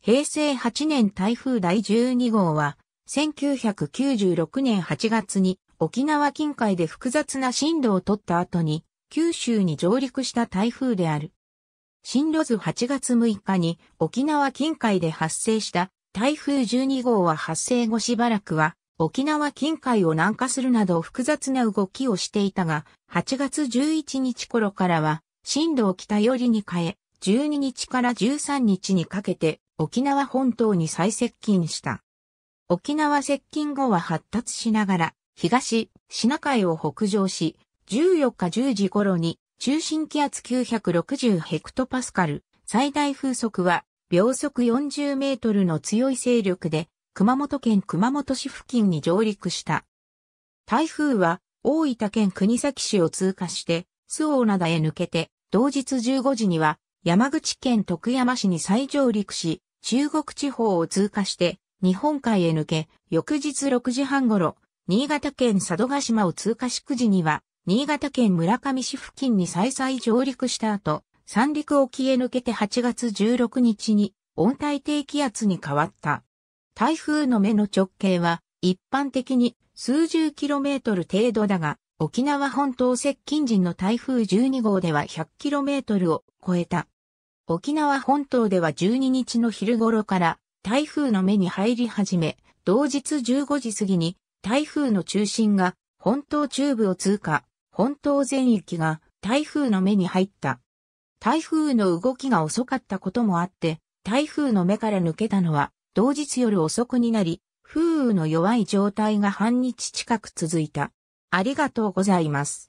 平成8年台風第12号は、1996年8月に沖縄近海で複雑な進路を取った後に、九州に上陸した台風である。進路図8月6日に沖縄近海で発生した台風12号は発生後しばらくは沖縄近海を南下するなど複雑な動きをしていたが、8月11日頃からは進路を北寄りに変え、12日から13日にかけて沖縄本島に最接近した。沖縄接近後は発達しながら、東、シナ海を北上し、14日10時頃に中心気圧960ヘクトパスカル、最大風速は秒速40メートルの強い勢力で、熊本県熊本市付近に上陸した。台風は大分県国崎市を通過して、周防灘へ抜けて、同日15時には山口県徳山市に再上陸し、中国地方を通過して、日本海へ抜け、翌日6時半頃、新潟県佐渡島を通過し9時には、新潟県村上市付近に再々上陸した後、三陸沖へ抜けて8月16日に温帯低気圧に変わった。台風の目の直径は一般的に数十キロメートル程度だが、沖縄本島接近時の台風12号では100キロメートルを超えた。沖縄本島では12日の昼頃から台風の目に入り始め、同日15時過ぎに台風の中心が本島中部を通過、本島全域が台風の目に入った。台風の動きが遅かったこともあって、台風の目から抜けたのは同日夜遅くになり、風雨の弱い状態が半日近く続いた。ありがとうございます。